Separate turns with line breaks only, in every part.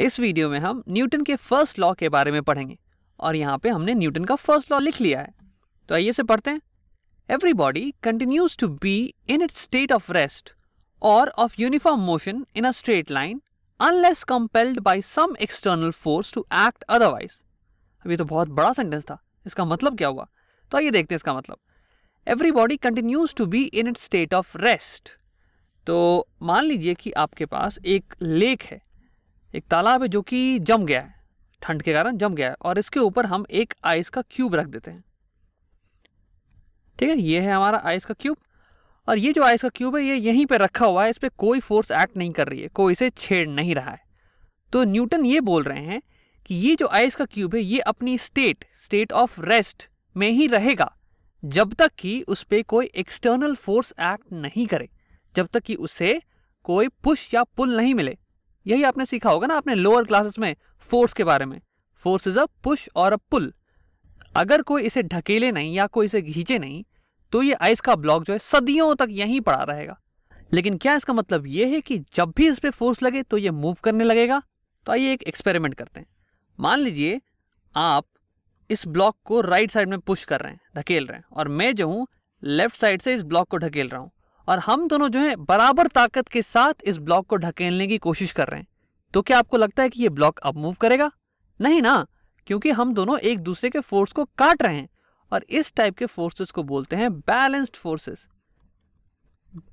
इस वीडियो में हम न्यूटन के फर्स्ट लॉ के बारे में पढ़ेंगे और यहाँ पे हमने न्यूटन का फर्स्ट लॉ लिख लिया है तो आइए से पढ़ते हैं every body continues to be in it state of rest or of uniform motion in a straight line unless compelled by some external force to act otherwise अब ये तो बहुत बड़ा सेंटेंस था इसका मतलब क्या हुआ तो आइए देखते हैं इसका मतलब every body continues to be in it state of rest तो मान लीजिए कि आपके पास एक लेक है एक तालाब है जो कि जम गया है ठंड के कारण जम गया है और इसके ऊपर हम एक आइस का क्यूब रख देते हैं ठीक है ये है हमारा आइस का क्यूब और ये जो आइस का क्यूब है ये यहीं पर रखा हुआ है इस पर कोई फोर्स एक्ट नहीं कर रही है कोई इसे छेड़ नहीं रहा है तो न्यूटन ये बोल रहे हैं कि ये जो आइस का क्यूब है ये अपनी स्टेट स्टेट ऑफ रेस्ट में ही रहेगा जब तक कि उस पर कोई एक्सटर्नल फोर्स एक्ट नहीं करे जब तक कि उसे कोई पुश या पुल नहीं मिले यही आपने सीखा होगा ना आपने लोअर क्लासेस में फोर्स के बारे में फोर्स इज अ पुश और अ पुल अगर कोई इसे ढकेले नहीं या कोई इसे घींचे नहीं तो ये आइस का ब्लॉक जो है सदियों तक यहीं पड़ा रहेगा लेकिन क्या इसका मतलब ये है कि जब भी इस पर फोर्स लगे तो ये मूव करने लगेगा तो आइए एक एक्सपेरिमेंट करते हैं मान लीजिए आप इस ब्लॉक को राइट साइड में पुश कर रहे हैं ढकेल रहे हैं और मैं जो हूँ लेफ्ट साइड से इस ब्लॉक को ढकेल रहा हूँ और हम दोनों जो है बराबर ताकत के साथ इस ब्लॉक को ढकेलने की कोशिश कर रहे हैं तो क्या आपको लगता है कि ये ब्लॉक अब मूव करेगा नहीं ना क्योंकि हम दोनों एक दूसरे के फोर्स को काट रहे हैं और इस टाइप के फोर्सेस को बोलते हैं बैलेंस्ड फोर्सेस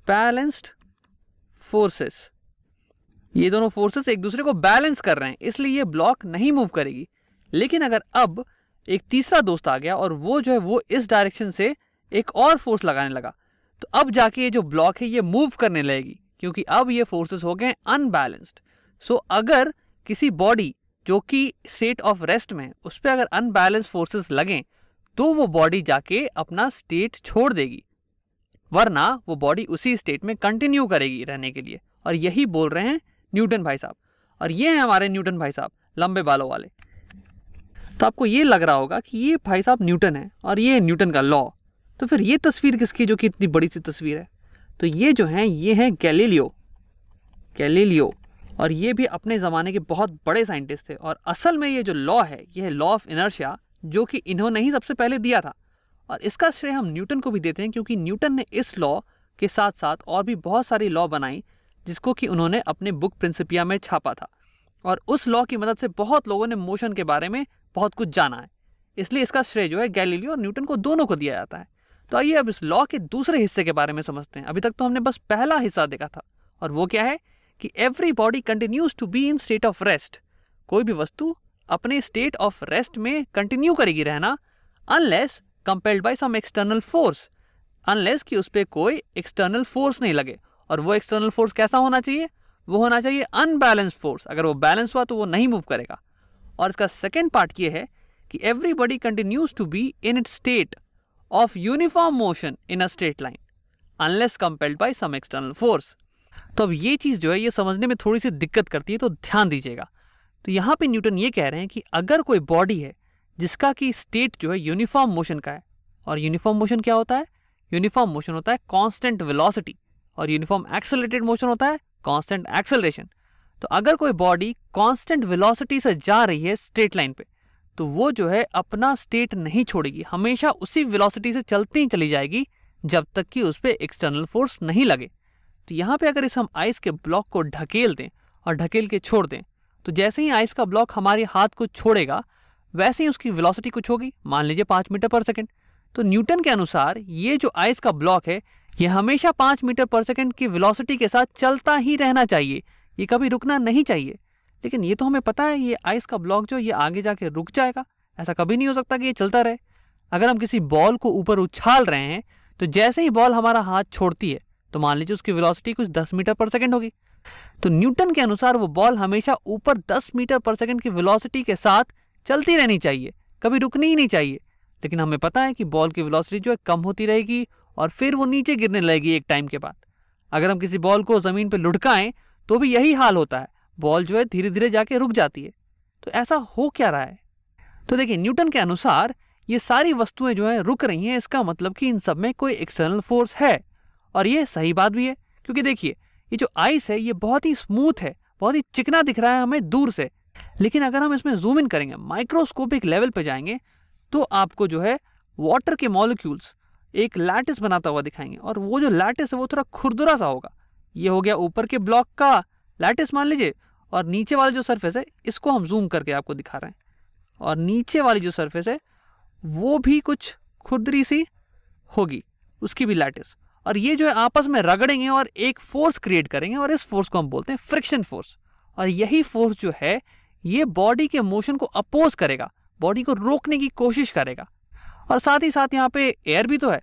बैलेंस्ड फोर्सेस ये दोनों फोर्सेस एक दूसरे को बैलेंस कर रहे हैं इसलिए ये ब्लॉक नहीं मूव करेगी लेकिन अगर अब एक तीसरा दोस्त आ गया और वो जो है वो इस डायरेक्शन से एक और फोर्स लगाने लगा तो अब जाके ये जो ब्लॉक है ये मूव करने लगेगी क्योंकि अब ये फोर्सेस हो गए अनबैलेंस्ड सो अगर किसी बॉडी जो कि स्टेट ऑफ रेस्ट में उस पर अगर अनबैलेंस फोर्सेस लगें तो वो बॉडी जाके अपना स्टेट छोड़ देगी वरना वो बॉडी उसी स्टेट में कंटिन्यू करेगी रहने के लिए और यही बोल रहे हैं न्यूटन भाई साहब और ये हैं हमारे न्यूटन भाई साहब लंबे बालों वाले तो आपको ये लग रहा होगा कि ये भाई साहब न्यूटन है और ये न्यूटन का लॉ तो फिर ये तस्वीर किसकी जो कि इतनी बड़ी सी तस्वीर है तो ये जो है ये है गैलीलियो गैलीलियो और ये भी अपने ज़माने के बहुत बड़े साइंटिस्ट थे और असल में ये जो लॉ है ये है लॉ ऑफ इनर्शिया जो कि इन्होंने ही सबसे पहले दिया था और इसका श्रेय हम न्यूटन को भी देते हैं क्योंकि न्यूटन ने इस लॉ के साथ साथ और भी बहुत सारी लॉ बनाई जिसको कि उन्होंने अपने बुक प्रिंसिपिया में छापा था और उस लॉ की मदद से बहुत लोगों ने मोशन के बारे में बहुत कुछ जाना है इसलिए इसका श्रेय जो है गैलीलियो और न्यूटन को दोनों को दिया जाता है तो आइए अब इस लॉ के दूसरे हिस्से के बारे में समझते हैं अभी तक तो हमने बस पहला हिस्सा देखा था और वो क्या है कि every body continues to be in state of rest कोई भी वस्तु अपने स्टेट ऑफ रेस्ट में कंटिन्यू करेगी रहना unless compelled by some external force unless कि उस पर कोई एक्सटर्नल फोर्स नहीं लगे और वो एक्सटर्नल फोर्स कैसा होना चाहिए वो होना चाहिए अनबैलेंस फोर्स अगर वो बैलेंस हुआ तो वो नहीं मूव करेगा और इसका सेकेंड पार्ट ये है कि every body continues to be in it state of uniform motion in a straight line unless compelled by some external force. तो अब ये चीज़ जो है ये समझने में थोड़ी सी दिक्कत करती है तो ध्यान दीजिएगा तो यहाँ पे न्यूटन ये कह रहे हैं कि अगर कोई बॉडी है जिसका कि स्टेट जो है यूनिफॉर्म मोशन का है और यूनिफॉर्म मोशन क्या होता है यूनिफॉर्म मोशन होता है कांस्टेंट वेलोसिटी और यूनिफॉर्म एक्सेलरेटेड मोशन होता है कांस्टेंट एक्सेलरेशन तो अगर कोई बॉडी कांस्टेंट वेलोसिटी से जा रही है स्ट्रेट लाइन पे तो वो जो है अपना स्टेट नहीं छोड़ेगी हमेशा उसी वेलोसिटी से चलती ही चली जाएगी जब तक कि उस पर एक्सटर्नल फोर्स नहीं लगे तो यहाँ पे अगर इस हम आइस के ब्लॉक को ढकेल दें और ढकेल के छोड़ दें तो जैसे ही आइस का ब्लॉक हमारे हाथ को छोड़ेगा वैसे ही उसकी वेलोसिटी कुछ होगी मान लीजिए पाँच मीटर पर सेकेंड तो न्यूटन के अनुसार ये जो आइस का ब्लॉक है ये हमेशा पाँच मीटर पर सेकेंड की विलॉसिटी के साथ चलता ही रहना चाहिए ये कभी रुकना नहीं चाहिए लेकिन ये तो हमें पता है ये आइस का ब्लॉक जो ये आगे जाके रुक जाएगा ऐसा कभी नहीं हो सकता कि ये चलता रहे अगर हम किसी बॉल को ऊपर उछाल रहे हैं तो जैसे ही बॉल हमारा हाथ छोड़ती है तो मान लीजिए उसकी वेलोसिटी कुछ 10 मीटर पर सेकंड होगी तो न्यूटन के अनुसार वो बॉल हमेशा ऊपर 10 मीटर पर सेकंड की वेलोसिटी के साथ चलती रहनी चाहिए कभी रुकनी ही नहीं चाहिए लेकिन हमें पता है कि बॉल की वेलोसिटी जो है कम होती रहेगी और फिर वो नीचे गिरने लगेगी एक टाइम के बाद अगर हम किसी बॉल को ज़मीन पर लुढ़काएं तो भी यही हाल होता है बॉल जो है धीरे धीरे जाके रुक जाती है तो ऐसा हो क्या रहा है तो देखिए न्यूटन के अनुसार ये सारी वस्तुएं जो हैं रुक रही हैं इसका मतलब कि इन सब में कोई एक्सटर्नल फोर्स है और ये सही बात भी है क्योंकि देखिए ये जो आइस है ये बहुत ही स्मूथ है बहुत ही चिकना दिख रहा है हमें दूर से लेकिन अगर हम इसमें जूम इन करेंगे माइक्रोस्कोपिक लेवल पर जाएंगे तो आपको जो है वाटर के मॉलिक्यूल्स एक लैटिस बनाता हुआ दिखाएंगे और वो जो लैटिस है वो थोड़ा खुरदुरा सा होगा ये हो गया ऊपर के ब्लॉक का लैटिस मान लीजिए और नीचे वाला जो सरफेस है इसको हम जूम करके आपको दिखा रहे हैं और नीचे वाली जो सरफेस है वो भी कुछ खुदरी सी होगी उसकी भी लैटिस और ये जो है आपस में रगड़ेंगे और एक फोर्स क्रिएट करेंगे और इस फोर्स को हम बोलते हैं फ्रिक्शन फोर्स और यही फोर्स जो है ये बॉडी के मोशन को अपोज करेगा बॉडी को रोकने की कोशिश करेगा और साथ ही साथ यहाँ पे एयर भी तो है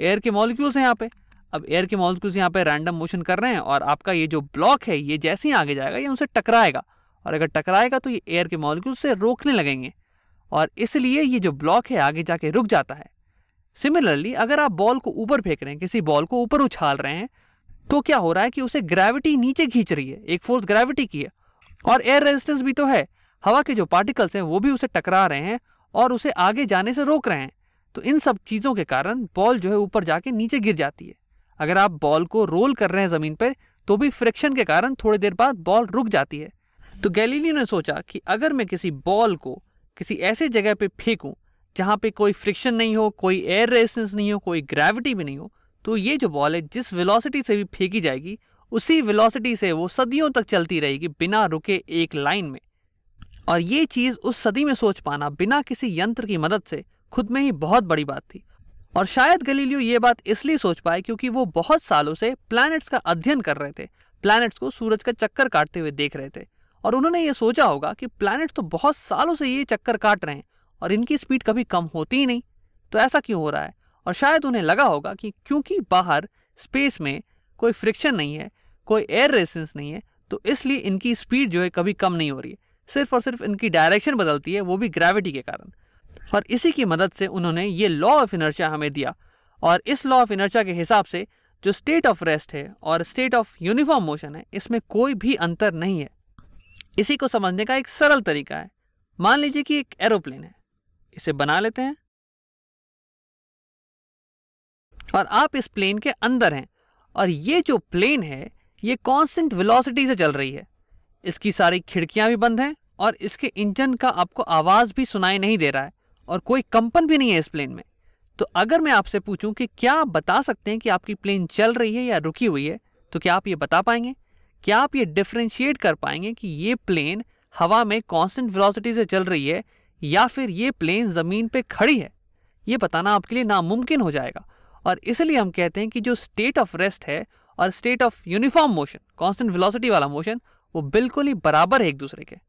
एयर के मॉलिक्यूल्स हैं यहाँ पे अब एयर के मॉलिक्यूल्स यहाँ पे रैंडम मोशन कर रहे हैं और आपका ये जो ब्लॉक है ये जैसे ही आगे जाएगा ये उनसे टकराएगा और अगर टकराएगा तो ये एयर के मॉलिक्यूल से रोकने लगेंगे और इसलिए ये जो ब्लॉक है आगे जाके रुक जाता है सिमिलरली अगर आप बॉल को ऊपर फेंक रहे हैं किसी बॉल को ऊपर उछाल रहे हैं तो क्या हो रहा है कि उसे ग्रेविटी नीचे खींच रही है एक फोर्स ग्रेविटी की है और एयर रेजिस्टेंस भी तो है हवा के जो पार्टिकल्स हैं वो भी उसे टकरा रहे हैं और उसे आगे जाने से रोक रहे हैं तो इन सब चीज़ों के कारण बॉल जो है ऊपर जाके नीचे गिर जाती है अगर आप बॉल को रोल कर रहे हैं ज़मीन पर तो भी फ्रिक्शन के कारण थोड़ी देर बाद बॉल रुक जाती है तो गैलीलियो ने सोचा कि अगर मैं किसी बॉल को किसी ऐसे जगह पे फेंकूं जहाँ पे कोई फ्रिक्शन नहीं हो कोई एयर रेजिस्टेंस नहीं हो कोई ग्रेविटी भी नहीं हो तो ये जो बॉल है जिस वेलोसिटी से भी फेंकी जाएगी उसी वेलोसिटी से वो सदियों तक चलती रहेगी बिना रुके एक लाइन में और ये चीज़ उस सदी में सोच पाना बिना किसी यंत्र की मदद से खुद में ही बहुत बड़ी बात थी और शायद गलीलियो ये बात इसलिए सोच पाए क्योंकि वो बहुत सालों से प्लैनेट्स का अध्ययन कर रहे थे प्लैनेट्स को सूरज का चक्कर काटते हुए देख रहे थे और उन्होंने ये सोचा होगा कि प्लैनेट्स तो बहुत सालों से ये चक्कर काट रहे हैं और इनकी स्पीड कभी कम होती ही नहीं तो ऐसा क्यों हो रहा है और शायद उन्हें लगा होगा कि क्योंकि बाहर स्पेस में कोई फ्रिक्शन नहीं है कोई एयर रेसेंस नहीं है तो इसलिए इनकी स्पीड जो है कभी कम नहीं हो रही है सिर्फ और सिर्फ इनकी डायरेक्शन बदलती है वो भी ग्रेविटी के कारण और इसी की मदद से उन्होंने ये लॉ ऑफ इनर्शिया हमें दिया और इस लॉ ऑफ इनर्शिया के हिसाब से जो स्टेट ऑफ रेस्ट है और स्टेट ऑफ यूनिफॉर्म मोशन है इसमें कोई भी अंतर नहीं है इसी को समझने का एक सरल तरीका है मान लीजिए कि एक एरोप्लेन है इसे बना लेते हैं और आप इस प्लेन के अंदर हैं और ये जो प्लेन है ये कांस्टेंट वेलोसिटी से चल रही है इसकी सारी खिड़कियां भी बंद हैं और इसके इंजन का आपको आवाज़ भी सुनाई नहीं दे रहा है और कोई कंपन भी नहीं है इस प्लेन में तो अगर मैं आपसे पूछूं कि क्या आप बता सकते हैं कि आपकी प्लेन चल रही है या रुकी हुई है तो क्या आप ये बता पाएंगे क्या आप ये डिफ्रेंशिएट कर पाएंगे कि ये प्लेन हवा में कांस्टेंट वेलोसिटी से चल रही है या फिर ये प्लेन ज़मीन पे खड़ी है ये बताना आपके लिए नामुमकिन हो जाएगा और इसलिए हम कहते हैं कि जो स्टेट ऑफ रेस्ट है और state of uniform motion constant velocity वाला मोशन वो बिल्कुल ही बराबर है एक दूसरे के